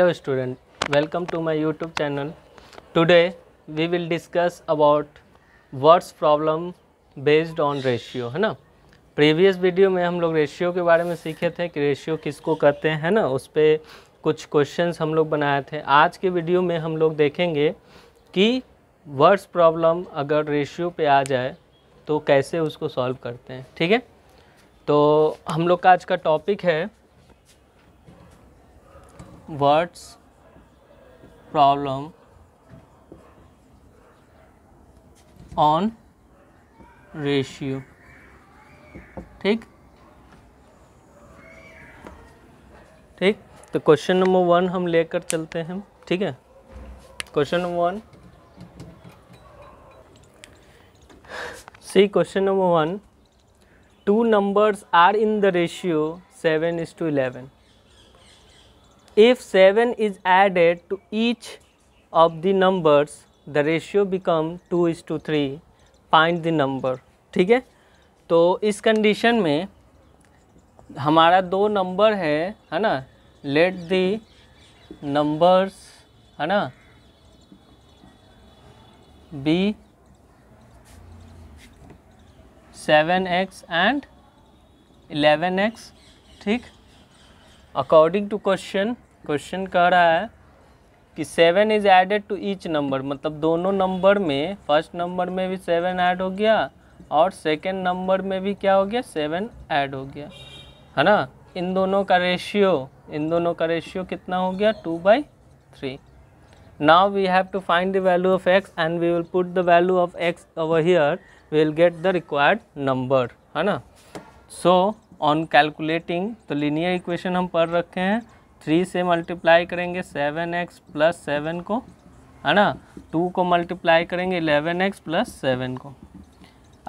Hello student welcome to my YouTube channel Today we will discuss about words problem based on ratio है ना previous video में हम लोग ratio के बारे में सीखे थे कि रेशियो किसको कहते हैं ना उस पर कुछ क्वेश्चंस हम लोग बनाए थे आज के वीडियो में हम लोग देखेंगे कि वर्ड्स प्रॉब्लम अगर रेशियो पर आ जाए तो कैसे उसको सॉल्व करते हैं ठीक है तो हम लोग का आज का टॉपिक है words problem on ratio ठीक ठीक तो क्वेश्चन नंबर वन हम लेकर चलते हैं ठीक है question number one see question number one two numbers are in the ratio seven is to eleven if 7 is added to each of the numbers the ratio become 2 is to 3 find the number ठीक है तो इस condition में हमारा दो number है है ना लेट दी नंबर्स है ना be seven x and eleven x ठीक अकॉर्डिंग टू क्वेश्चन क्वेश्चन कह रहा है कि seven is added to each number मतलब दोनों नंबर में फर्स्ट नंबर में भी सेवन ऐड हो गया और सेकेंड नंबर में भी क्या हो गया सेवन ऐड हो गया है ना इन दोनों का रेशियो इन दोनों का रेशियो कितना हो गया two by three now we have to find the value of x and we will put the value of x our here we will get the required number है ना so on calculating तो linear equation हम पढ़ रखे हैं three से multiply करेंगे seven x plus seven को है ना टू को मल्टीप्लाई करेंगे इलेवन एक्स प्लस सेवन को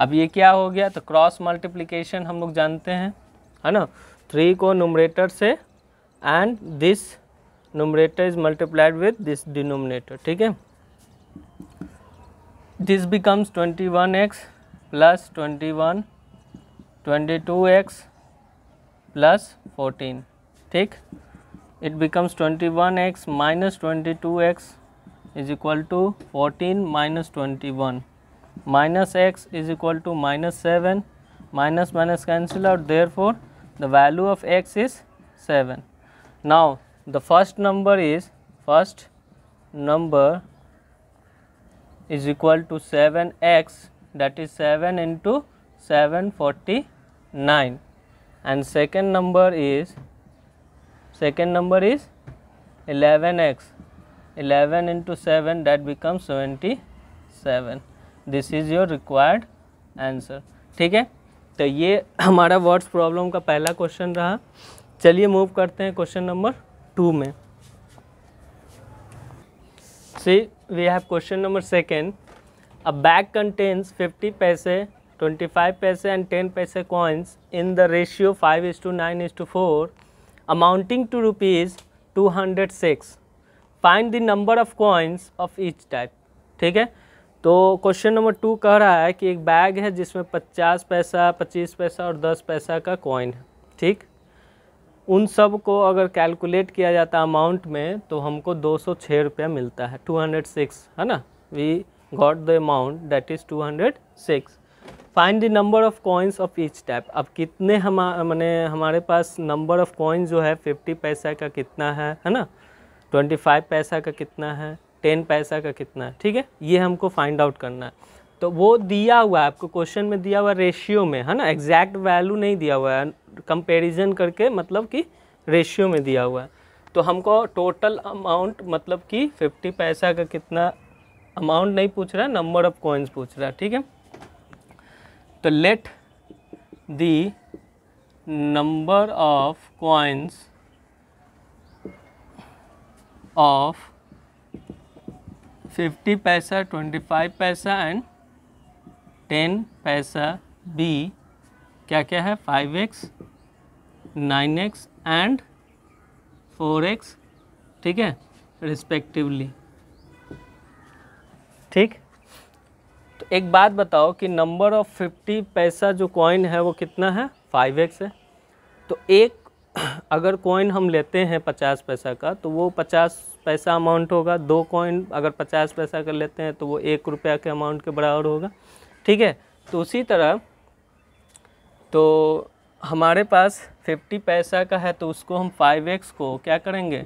अब ये क्या हो गया तो क्रॉस मल्टीप्लिकेशन हम लोग जानते हैं है ना थ्री को नोमरेटर से and this numerator is multiplied with this denominator ठीक है this becomes twenty one x plus twenty one twenty two x plus 14 Take it becomes 21x minus 22x is equal to 14 minus 21 minus x is equal to minus 7 minus minus cancel out therefore the value of x is 7 now the first number is first number is equal to 7x that is 7 into 749 and second number is second number is 11x 11 into 7 that becomes 77 this is your required answer ठीक है तो ये हमारा words problem का पहला question रहा चलिए move करते हैं क्वेश्चन नंबर टू में see we have question number second a bag contains 50 paise 25 ten paise 10 in the ratio five ratio 5 nine is to four amounting to rupees two hundred six find the number of coins of each type ठीक है तो question number to कह रहा है कि एक bag है जिसमें 50 पैसा 25 पैसा और 10 पैसा का कॉइन है ठीक उन सब को अगर कैलकुलेट किया जाता अमाउंट में तो हमको दो सौ छः रुपया मिलता है टू हंड्रेड सिक्स है ना we got the amount that is two hundred six find the number of coins of each type अब कितने हम मैंने हमारे पास नंबर ऑफ कॉइन्स जो है फिफ्टी पैसा का कितना है है ना ट्वेंटी फाइव पैसा का कितना है टेन पैसा का कितना है ठीक है ये हमको फाइंड आउट करना है तो वो दिया हुआ है आपको क्वेश्चन में दिया हुआ रेशियो में है ना एग्जैक्ट वैल्यू नहीं दिया हुआ है कंपेरिजन करके मतलब कि रेशियो में दिया हुआ है तो हमको टोटल अमाउंट मतलब कि फिफ्टी पैसा का कितना अमाउंट नहीं पूछ रहा है नंबर ऑफ कॉइन्स पूछ रहा है ठीक है तो let the number of coins of 50 paisa 25 पैसा एंड 10 पैसा बी क्या क्या है 5x, 9x एंड 4x, ठीक है रिस्पेक्टिवली ठीक तो एक बात बताओ कि नंबर ऑफ फिफ्टी पैसा जो कॉइन है वो कितना है फाइव एक्स है तो एक अगर कॉइन हम लेते हैं पचास पैसा का तो वो पचास पैसा अमाउंट होगा दो कॉइन अगर पचास पैसा का लेते हैं तो वो एक रुपया के अमाउंट के बराबर होगा ठीक है तो उसी तरह तो हमारे पास फिफ्टी पैसा का है तो उसको हम फाइव एक्स को क्या करेंगे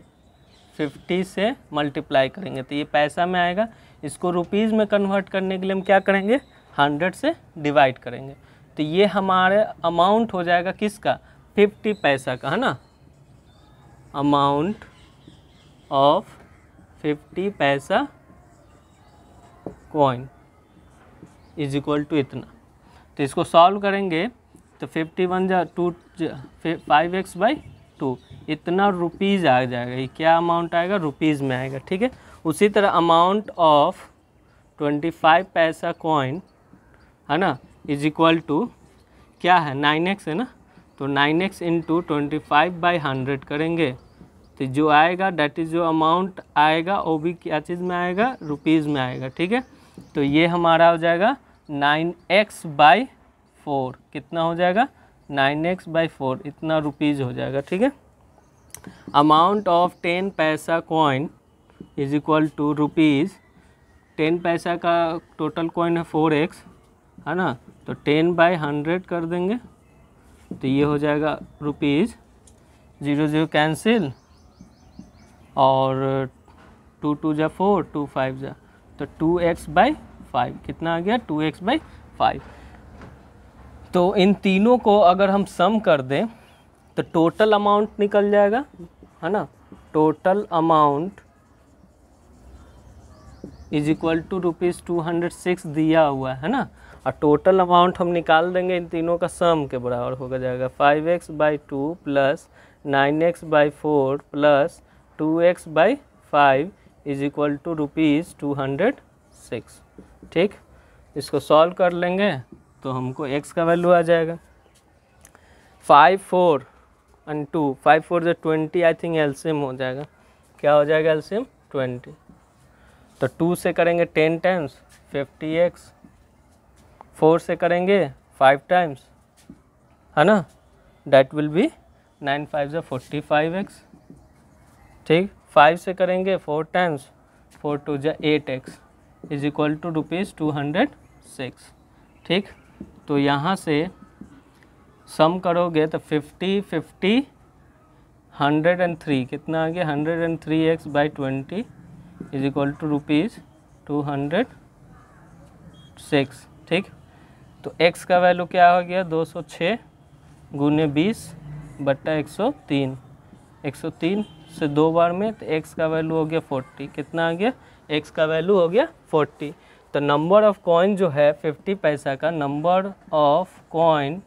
फिफ्टी से मल्टीप्लाई करेंगे तो ये पैसा में आएगा इसको रुपीज़ में कन्वर्ट करने के लिए हम क्या करेंगे हंड्रेड से डिवाइड करेंगे तो ये हमारे अमाउंट हो जाएगा किसका फिफ्टी पैसा का है ना amount of fifty paisa coin is equal to इतना तो इसको सॉल्व करेंगे तो फिफ्टी वन जा two five x by two इतना रुपीज़ आ जाएगा ये क्या अमाउंट आएगा रुपीज़ में आएगा ठीक है उसी तरह amount of twenty five paisa coin है ना इज इक्वल टू क्या है नाइन एक्स है ना तो nine x into twenty five by hundred करेंगे तो जो आएगा डेट इज़ जो अमाउंट आएगा वो भी क्या चीज़ में आएगा रुपीज़ में आएगा ठीक है तो ये हमारा हो जाएगा नाइन एक्स बाई फोर कितना हो जाएगा नाइन एक्स बाई फोर इतना रुपीज़ हो जाएगा ठीक है amount of ten paisa coin is equal to rupees ten paisa का टोटल कॉइन है फोर एक्स है ना तो टेन बाय हंड्रेड कर देंगे तो ये हो जाएगा रुपीज़ ज़ीरो ज़ीरो कैंसिल और टू टू जा फोर टू फाइव जा तो टू एक्स बाई फाइव कितना आ गया टू एक्स बाई फाइव तो इन तीनों को अगर हम सम कर दें तो टोटल अमाउंट निकल जाएगा है ना total amount is equal to rupees two hundred six दिया हुआ है ना और टोटल अमाउंट हम निकाल देंगे इन तीनों का सम के बराबर होगा जाएगा five x by two plus nine x by four plus two x by five is equal to rupees two hundred six ठीक इसको सॉल्व कर लेंगे तो हमको एक्स का वैल्यू आ जाएगा five four and two five four जो ट्वेंटी आई थिंक एल्सियम हो जाएगा क्या हो जाएगा एल्सियम ट्वेंटी तो टू से करेंगे ten times fifty x four से करेंगे फाइव टाइम्स है ना that will be nine five ज़ा फोर्टी फाइव एक्स ठीक फाइव से करेंगे फोर टाइम्स फोर टू ज़ा eight x is equal to rupees two hundred six ठीक तो यहाँ से सम करोगे तो fifty fifty hundred and three कितना आ गया hundred and three x by twenty is equal to rupees two hundred six ठीक तो एक्स का वैल्यू क्या हो गया दो सौ छः गुने बीस बट्टा एक सौ तीन एक सौ तीन से दो बार में तो एक्स का वैल्यू हो गया फोर्टी कितना आ गया एक्स का वैल्यू हो गया फोर्टी तो नंबर ऑफ कॉइन जो है फिफ्टी पैसा का number of coin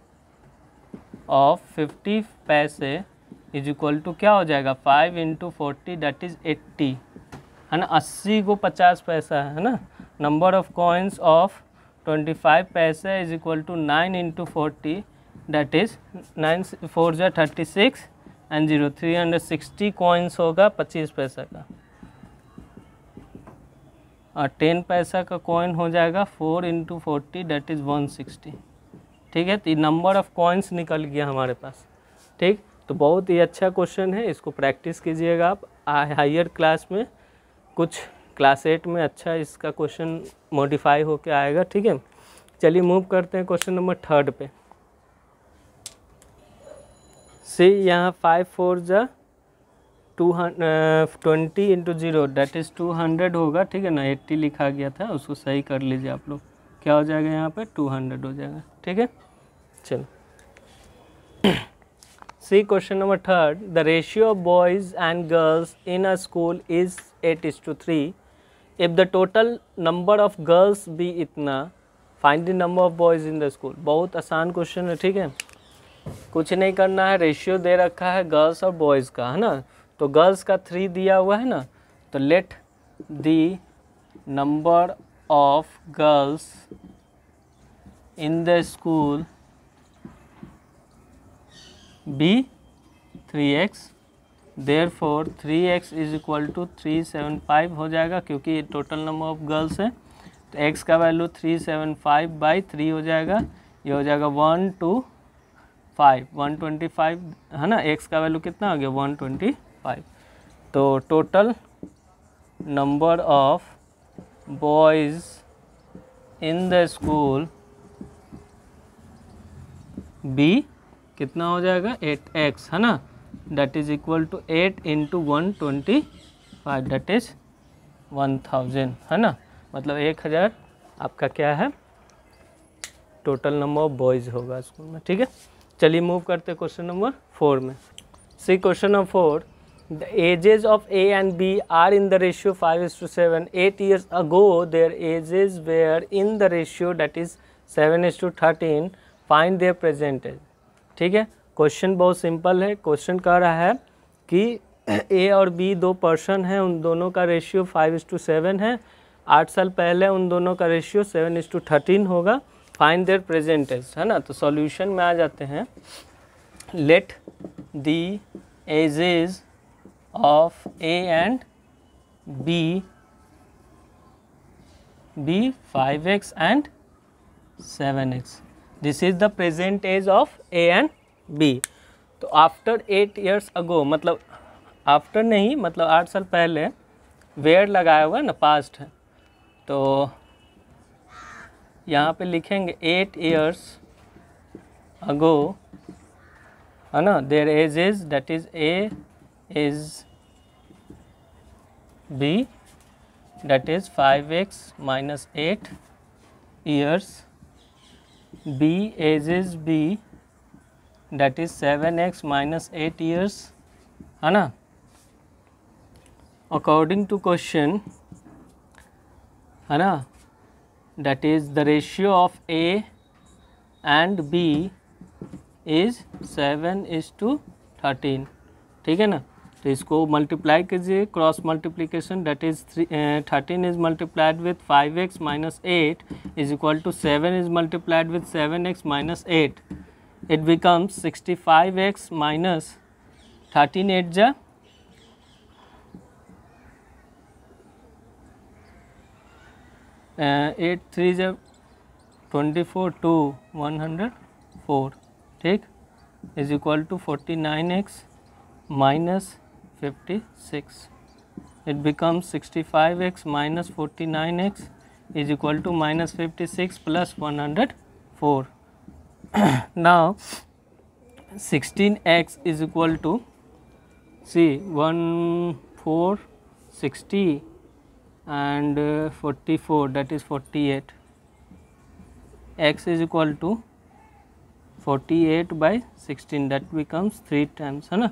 of fifty paise is equal to क्या हो जाएगा five into forty that is eighty है ना अस्सी को पचास पैसा है ना number of coins of twenty five paisa is equal to nine into forty that is nine four जो thirty six and zero three hundred sixty coins होगा पच्चीस पैसा का और टेन पैसा का कॉइन हो जाएगा four into forty that is one sixty ठीक है तो नंबर ऑफ़ कॉइन्स निकल गया हमारे पास ठीक तो बहुत ही अच्छा क्वेश्चन है इसको प्रैक्टिस कीजिएगा आप हायर क्लास में कुछ क्लास एट में अच्छा इसका क्वेश्चन मॉडिफाई होके आएगा ठीक है चलिए मूव करते हैं क्वेश्चन नंबर थर्ड पे सी यहाँ फाइव फोर जा two twenty into zero that is two hundred होगा ठीक है ना एट्टी लिखा गया था उसको सही कर लीजिए आप लोग क्या हो जाएगा यहाँ पे टू हंड्रेड हो जाएगा ठीक है चलो See question number third. The ratio of boys and girls in a school is 8 is to 3. If the total number of girls be इतना find the number of boys in the school. बहुत आसान question है ठीक है कुछ नहीं करना है रेशियो दे रखा है गर्ल्स और बॉयज़ का है ना तो गर्ल्स का थ्री दिया हुआ है ना तो let the number of girls in the school b 3x there four three x is equal to three seven five हो जाएगा क्योंकि ये टोटल नंबर ऑफ गर्ल्स है तो x का value three seven five by three हो जाएगा ये हो जाएगा one two five one twenty five है ना x का वैल्यू कितना हो गया वन ट्वेंटी फाइव तो total number of boys in the school be कितना हो जाएगा एट एक्स है ना that is equal to eight into one twenty five that is one thousand है ना मतलब एक हज़ार आपका क्या है टोटल नंबर ऑफ बॉयज़ होगा स्कूल में ठीक है चलिए मूव करते क्वेश्चन नंबर फोर में see question number four the ages of A and B are in the ratio five is to seven eight years ago their ages were in the ratio that is seven is to thirteen find their present age ठीक है question बहुत simple है question कह रहा है कि ए और B दो पर्सन हैं उन दोनों का ratio five is to seven है आठ साल पहले उन दोनों का ratio seven is to thirteen होगा फाइन देयर प्रेजेंट एज है ना तो सॉल्यूशन में आ जाते हैं let the ages of A and B be five x and seven x this is the present age of A and B तो after eight years ago मतलब after नहीं मतलब आठ साल पहले वेयर लगाया हुआ ना पास्ट है तो यहाँ पे लिखेंगे एट ईयर्स अगो है ना their age is that is A is B is five x minus eight years b age is B that is seven x minus eight years है ना अकॉर्डिंग टू क्वेश्चन है ना that is the ratio of A and B is 7 is to 13 ठीक है ना तो इसको multiply कीजिए cross multiplication that is thirteen is multiplied with five x minus eight is equal to seven is multiplied with seven x minus eight it becomes sixty five x minus thirteen eight जा eight three जब twenty four two one hundred four ठीक is equal to forty nine x minus 56 it becomes 65x minus 49x is equal to minus 56 plus 104 now 16x is equal to see 1 60 and uh, 44 that is 48 x is equal to 48 by 16 that becomes 3 times है ना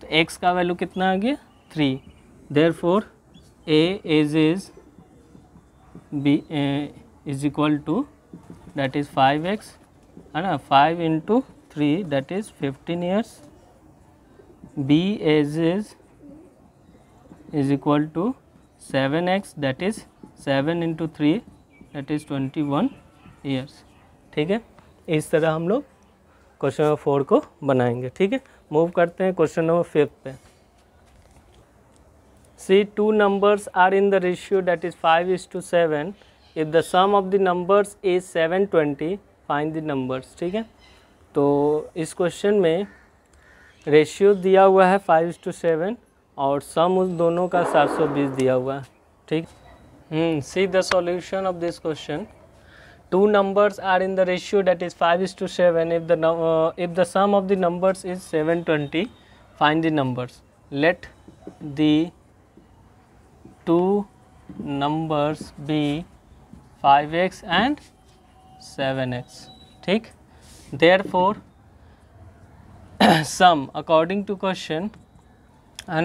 तो x का value कितना आ गया three there four A age is B is equal to that is five x है ना five into three that is fifteen years B age is is equal to seven x that is seven into three that is twenty one years ठीक है इस तरह हम लोग question number four को बनाएंगे ठीक है मूव करते हैं क्वेश्चन नंबर फिफ्थ पे see two numbers are in the ratio that is five is to seven if the sum of the numbers is seven twenty find the numbers ठीक है तो इस क्वेश्चन में रेशियो दिया हुआ है फाइव इज टू सेवन और सम उस दोनों का सात सौ बीस दिया हुआ है ठीक see the solution of this question two numbers are in the ratio that is 5 is to 7 if the uh, if the sum of the numbers is 720 find the numbers let the two numbers be 5x and 7x ठीक therefore sum according to question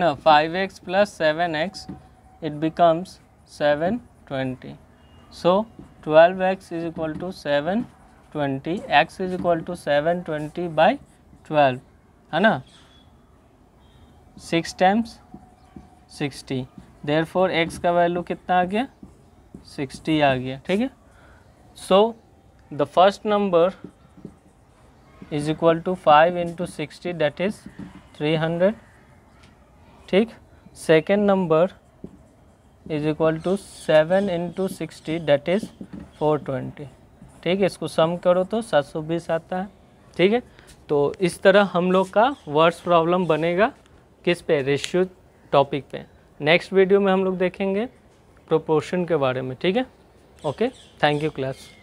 know 5x plus 7x it becomes 720 So, 12x is equal to 720, x is equal to 720 by 12, है ना? 6 times 60. Therefore, x का value कितना आ गया? 60 आ गया, ठीक है? So, the first number is equal to 5 into 60 that is 300, ठीक? Second number is equal to seven into sixty that is four twenty ठीक है इसको सम करो तो सात सौ बीस आता है ठीक है तो इस तरह हम लोग का वर्स प्रॉब्लम बनेगा किस पे रेशियो टॉपिक पे नेक्स्ट वीडियो में हम लोग देखेंगे प्रोपोर्शन के बारे में ठीक है ओके थैंक यू क्लास